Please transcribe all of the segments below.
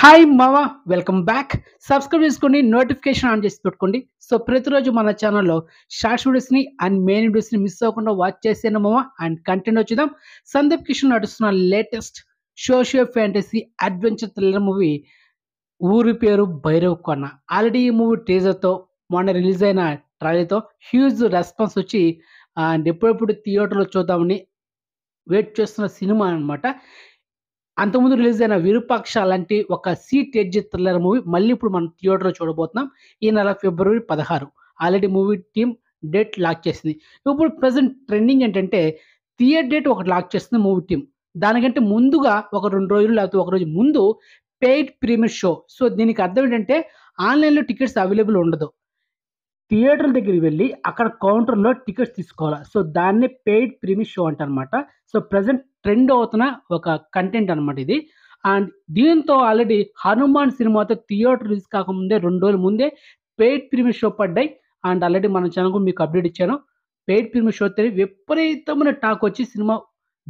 hi మావా welcome back subscribe చేసుకోండి notification on చేసి పెట్టుకోండి సో ప్రతిరోజు మన ఛానల్లో షార్ట్స్ వీడియోస్ని అండ్ మెయిన్ వీడియోస్ని మిస్ అవ్వకుండా వాచ్ చేసేయండి మావా అండ్ కంటెంట్ వచ్చిద్దాం సందీప్ కిషన్ నటిస్తున్న latest socio fantasy adventure thriller movie ఊరి పేరు భైరవ్ కొన్న ఆల్రెడీ ఈ మూవీ టీజర్తో మొన్న రిలీజ్ అయిన ట్రైలర్తో హ్యూజ్ రెస్పాన్స్ వచ్చి అండ్ ఎప్పుడెప్పుడు థియేటర్లో చూద్దామని వెయిట్ చేస్తున్న సినిమా అనమాట అంతకుముందు రిలీజ్ అయిన విరూపాక్ష లాంటి ఒక సీ ఎడ్జిత్ థ్రిల్లర్ మూవీ మళ్ళీ ఇప్పుడు మనం థియేటర్లో చూడబోతున్నాం ఈ నెల ఫిబ్రవరి పదహారు already movie team date lock చేసింది ఇప్పుడు ప్రజెంట్ ట్రెండింగ్ ఏంటంటే థియేటర్ డేట్ ఒకటి లాక్ చేస్తుంది మూవీ టీం దానికంటే ముందుగా ఒక రెండు రోజులు లేకపోతే ఒక రోజు ముందు పెయిడ్ ప్రీమియర్ షో సో దీనికి అర్థం ఏంటంటే ఆన్లైన్లో టికెట్స్ అవైలబుల్ ఉండదు థియేటర్ దగ్గరికి వెళ్ళి అక్కడ కౌంటర్లో టికెట్స్ తీసుకోవాలి సో దాన్ని పెయిడ్ ప్రీమియర్ షో అంటారనమాట సో ప్రజెంట్ ట్రెండ్ అవుతున్న ఒక కంటెంట్ అనమాట ఇది అండ్ దీంతో ఆల్రెడీ హనుమాన్ సినిమాతో థియేటర్ రిలీజ్ కాకముందే రెండు రోజుల ముందే పెయిడ్ ప్రీమియర్ షో పడ్డాయి అండ్ ఆల్రెడీ మన ఛానల్ కూడా మీకు అప్డేట్ ఇచ్చాను పెయిడ్ ప్రీమియర్ షో తెలియ విపరీతమైన టాక్ వచ్చి సినిమా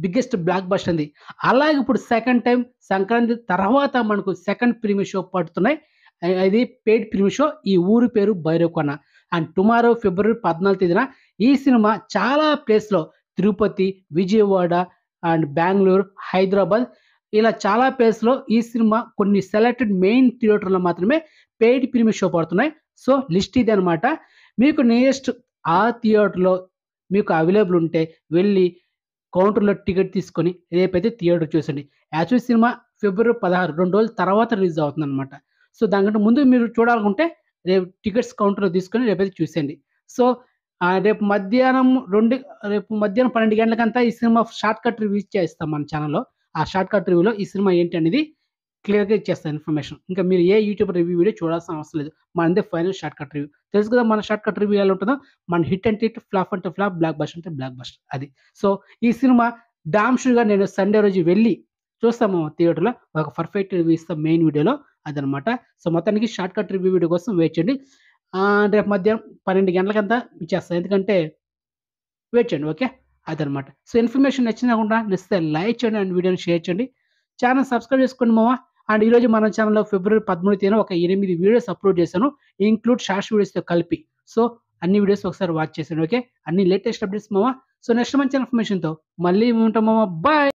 బిగ్గెస్ట్ బ్లాక్ బస్ట్ అంది అలాగే ఇప్పుడు సెకండ్ టైం సంక్రాంతి తర్వాత మనకు సెకండ్ ప్రీమియర్ షో పడుతున్నాయి అది పెయిడ్ ప్రీమియర్ షో ఈ ఊరి పేరు భైరవకొన అండ్ టుమారో ఫిబ్రవరి పద్నాలుగు తేదీన ఈ సినిమా చాలా ప్లేస్లో తిరుపతి విజయవాడ అండ్ బెంగళూరు హైదరాబాద్ ఇలా చాలా ప్లేస్లో ఈ సినిమా కొన్ని సెలెక్టెడ్ మెయిన్ థియేటర్లో మాత్రమే పెయిడ్ ప్రీమియర్ షో పడుతున్నాయి సో లిస్ట్ ఇది అనమాట మీకు నియరెస్ట్ ఆ థియేటర్లో మీకు అవైలబుల్ ఉంటే వెళ్ళి కౌంటర్లో టికెట్ తీసుకొని రేపైతే థియేటర్ చూసండి యాక్చువల్ సినిమా ఫిబ్రవరి పదహారు రెండు రోజుల తర్వాత రిలీజ్ అవుతుంది అనమాట సో దానికంటే ముందు మీరు చూడాలనుకుంటే రేపు టికెట్స్ కౌంటర్లో తీసుకొని రేపైతే చూసేయండి సో రేపు మధ్యాహ్నం రెండు రేపు మధ్యాహ్నం పన్నెండు గంటలకంతా ఈ సినిమా షార్ట్ కట్ రివ్యూ చేస్తాం మన ఛానల్లో ఆ షార్ట్ కట్ రివ్యూలో ఈ సినిమా ఏంటి అనేది క్లియర్గా ఇచ్చేస్తాను ఇన్ఫర్మేషన్ ఇంకా మీరు ఏ యూట్యూబ్ రివ్యూ వీడియో చూడాల్సిన అవసరం లేదు మనదే ఫైనల్ షార్ట్ కట్ రివ్యూ తెలుసు కదా మన షార్ట్ కట్ రివ్యూ ఎలా ఉంటుందో మన హిట్ అంటే హిట్ ఫ్లాప్ అంటే ఫ్లాప్ బ్లాక్ బస్టర్ అంటే బ్లాక్ బస్టర్ అది సో ఈ సినిమా డామ్ షూగా నేను సండే రోజు వెళ్ళి చూస్తాము థియేటర్లో ఒక పర్ఫెక్ట్ రివ్యూ ఇస్తాం మెయిన్ వీడియోలో అదనమాట సో మొత్తానికి షార్ట్ కట్ రివ్యూ వీడియో కోసం వెయిట్ చేయండి రేపు మధ్యాహ్నం పన్నెండు గంటలకంతా ఇచ్చేస్తాను ఎందుకంటే వెయిట్ చేయండి ఓకే అదనమాట సో ఇన్ఫర్మేషన్ నచ్చినా కూడా నచ్చితే లైక్ చేయండి అండ్ వీడియోని షేర్ చేయండి ఛానల్ సబ్స్క్రైబ్ చేసుకోండి మావా అండ్ ఈరోజు మన ఛానల్లో ఫిబ్రవరి పదమూడు తేదీన ఒక ఎనిమిది వీడియోస్ అప్లోడ్ చేశాను ఇంక్లూడ్ షార్ట్స్ వీడియోస్తో కలిపి సో అన్ని వీడియోస్ ఒకసారి వాచ్ చేశాను ఓకే అన్ని లేటెస్ట్ అప్డేట్స్ మావా సో నెక్స్ట్ మంచి ఇన్ఫర్మేషన్తో మళ్ళీ ఉంటాం మావా బాయ్